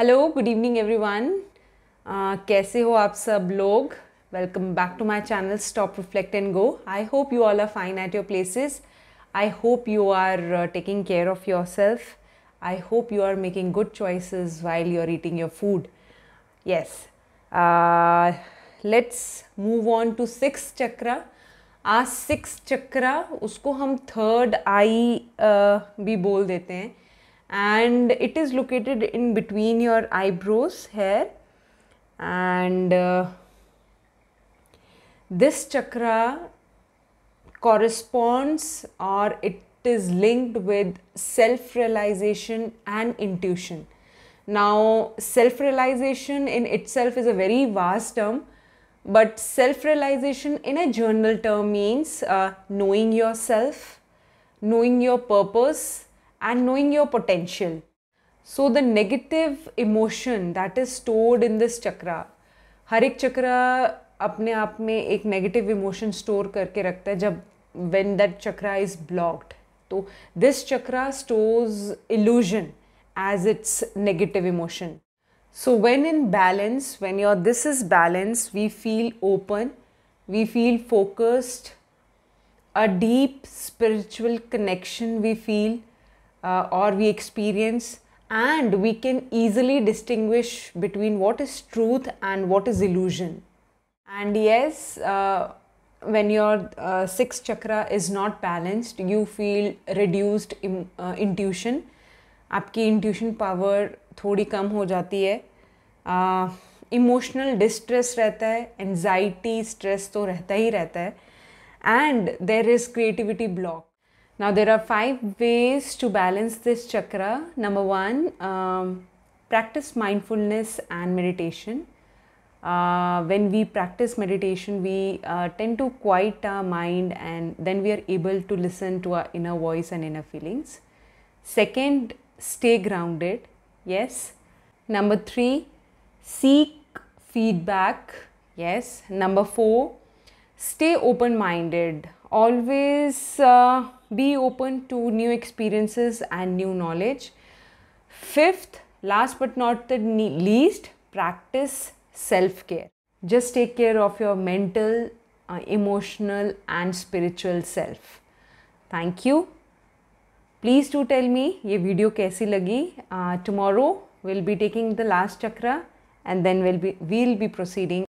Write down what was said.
Hello good evening everyone कैसे हो आप सब लोग welcome back to my channel stop reflect and go I hope you all are fine at your places I hope you are taking care of your self I hope you are making good choices while you are eating your food yes let's move on to six chakra आज six चक्रा उसको हम third आई uh, भी बोल देते हैं and it is located in between your eyebrows here and uh, this chakra corresponds or it is linked with self realization and intuition now self realization in itself is a very vast term but self realization in a journal term means uh, knowing yourself knowing your purpose and knowing your potential. So, the negative emotion that is stored in this chakra, हर एक चक्रा अपने आप में एक negative emotion store करके रखता है जब when that chakra is blocked तो this chakra stores illusion as its negative emotion. So, when in balance, when your this is balance, we feel open, we feel focused, a deep spiritual connection we feel, uh, or we experience and we can easily distinguish between what is truth and what is illusion and yes uh, when your uh, sixth chakra is not balanced you feel reduced in, uh, intuition आपकी intuition power थोड़ी कम हो जाती है emotional uh, distress रहता है anxiety stress तो रहता ही रहता है and there is creativity block now there are five ways to balance this chakra. Number one, um, practice mindfulness and meditation. Uh, when we practice meditation, we uh, tend to quiet our mind and then we are able to listen to our inner voice and inner feelings. Second, stay grounded. Yes. Number three, seek feedback. Yes. Number four, stay open minded. Always. Uh, be open to new experiences and new knowledge. Fifth, last but not the least, practice self care. Just take care of your mental, uh, emotional, and spiritual self. Thank you. Please do tell me video, ये uh, Tomorrow we'll be taking the last chakra, and then we'll be we'll be proceeding.